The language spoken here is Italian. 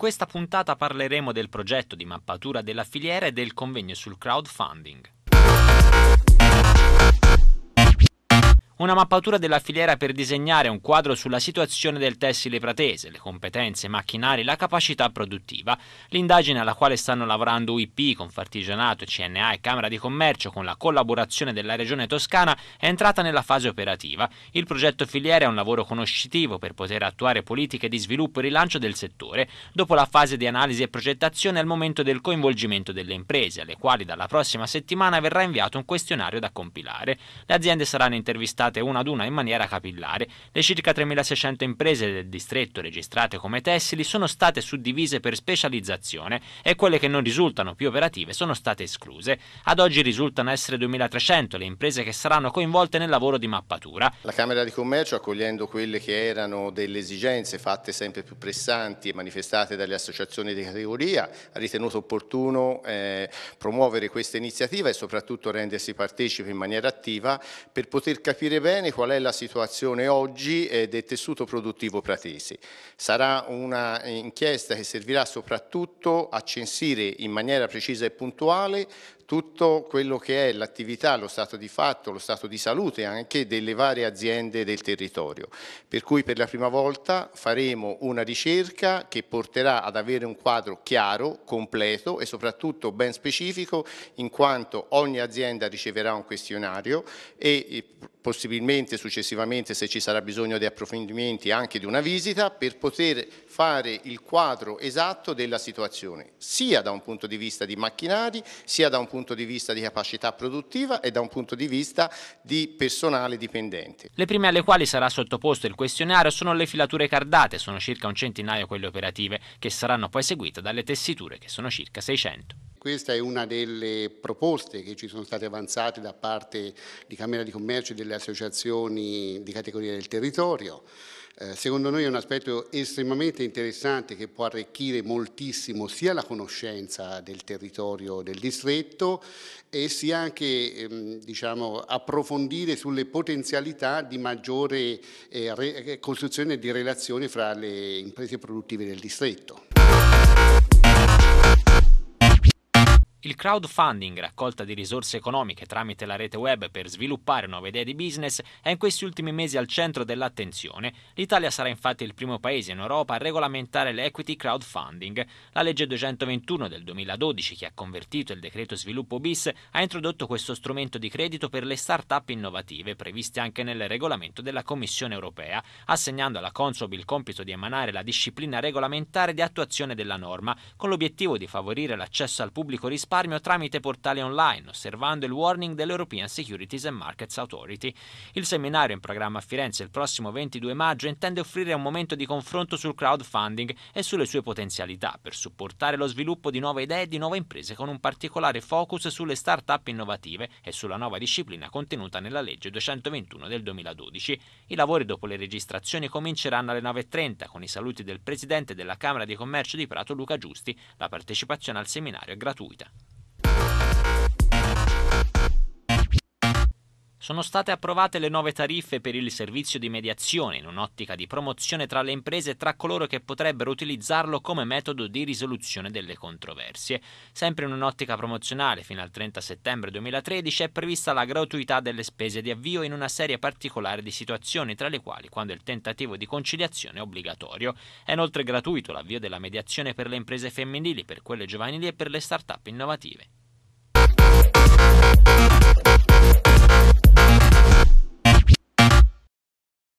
questa puntata parleremo del progetto di mappatura della filiera e del convegno sul crowdfunding una mappatura della filiera per disegnare un quadro sulla situazione del tessile pratese, le competenze macchinari, la capacità produttiva. L'indagine alla quale stanno lavorando UIP, Confartigianato, CNA e Camera di Commercio con la collaborazione della Regione Toscana è entrata nella fase operativa. Il progetto filiera è un lavoro conoscitivo per poter attuare politiche di sviluppo e rilancio del settore, dopo la fase di analisi e progettazione è il momento del coinvolgimento delle imprese, alle quali dalla prossima settimana verrà inviato un questionario da compilare. Le aziende saranno intervistate registrate una ad una in maniera capillare. Le circa 3.600 imprese del distretto registrate come tessili sono state suddivise per specializzazione e quelle che non risultano più operative sono state escluse. Ad oggi risultano essere 2.300 le imprese che saranno coinvolte nel lavoro di mappatura. La Camera di Commercio, accogliendo quelle che erano delle esigenze fatte sempre più pressanti e manifestate dalle associazioni di categoria, ha ritenuto opportuno eh, promuovere questa iniziativa e soprattutto rendersi partecipe in maniera attiva per poter capire bene qual è la situazione oggi del tessuto produttivo pratese. Sarà un'inchiesta che servirà soprattutto a censire in maniera precisa e puntuale tutto quello che è l'attività, lo stato di fatto, lo stato di salute anche delle varie aziende del territorio. Per cui per la prima volta faremo una ricerca che porterà ad avere un quadro chiaro, completo e soprattutto ben specifico in quanto ogni azienda riceverà un questionario e possibilmente successivamente se ci sarà bisogno di approfondimenti anche di una visita per poter fare il quadro esatto della situazione sia da un punto di vista di macchinari sia da un punto punto di vista di capacità produttiva e da un punto di vista di personale dipendente. Le prime alle quali sarà sottoposto il questionario sono le filature cardate, sono circa un centinaio quelle operative, che saranno poi seguite dalle tessiture, che sono circa 600. Questa è una delle proposte che ci sono state avanzate da parte di Camera di Commercio e delle associazioni di categoria del territorio. Eh, secondo noi è un aspetto estremamente interessante che può arricchire moltissimo sia la conoscenza del territorio del distretto e sia anche ehm, diciamo, approfondire sulle potenzialità di maggiore eh, eh costruzione di relazioni fra le imprese produttive del distretto. Il crowdfunding, raccolta di risorse economiche tramite la rete web per sviluppare nuove idee di business, è in questi ultimi mesi al centro dell'attenzione. L'Italia sarà infatti il primo paese in Europa a regolamentare l'equity crowdfunding. La legge 221 del 2012, che ha convertito il decreto sviluppo bis, ha introdotto questo strumento di credito per le start-up innovative, previste anche nel regolamento della Commissione europea, assegnando alla Consob il compito di emanare la disciplina regolamentare di attuazione della norma, con l'obiettivo di favorire l'accesso al pubblico risparmio risparmio tramite portali online, osservando il warning dell'European Securities and Markets Authority. Il seminario in programma a Firenze il prossimo 22 maggio intende offrire un momento di confronto sul crowdfunding e sulle sue potenzialità per supportare lo sviluppo di nuove idee e di nuove imprese con un particolare focus sulle start-up innovative e sulla nuova disciplina contenuta nella legge 221 del 2012. I lavori dopo le registrazioni cominceranno alle 9.30 con i saluti del Presidente della Camera di Commercio di Prato Luca Giusti. La partecipazione al seminario è gratuita. sono state approvate le nuove tariffe per il servizio di mediazione in un'ottica di promozione tra le imprese e tra coloro che potrebbero utilizzarlo come metodo di risoluzione delle controversie. Sempre in un'ottica promozionale, fino al 30 settembre 2013 è prevista la gratuità delle spese di avvio in una serie particolare di situazioni, tra le quali quando il tentativo di conciliazione è obbligatorio. È inoltre gratuito l'avvio della mediazione per le imprese femminili, per quelle giovanili e per le start-up innovative.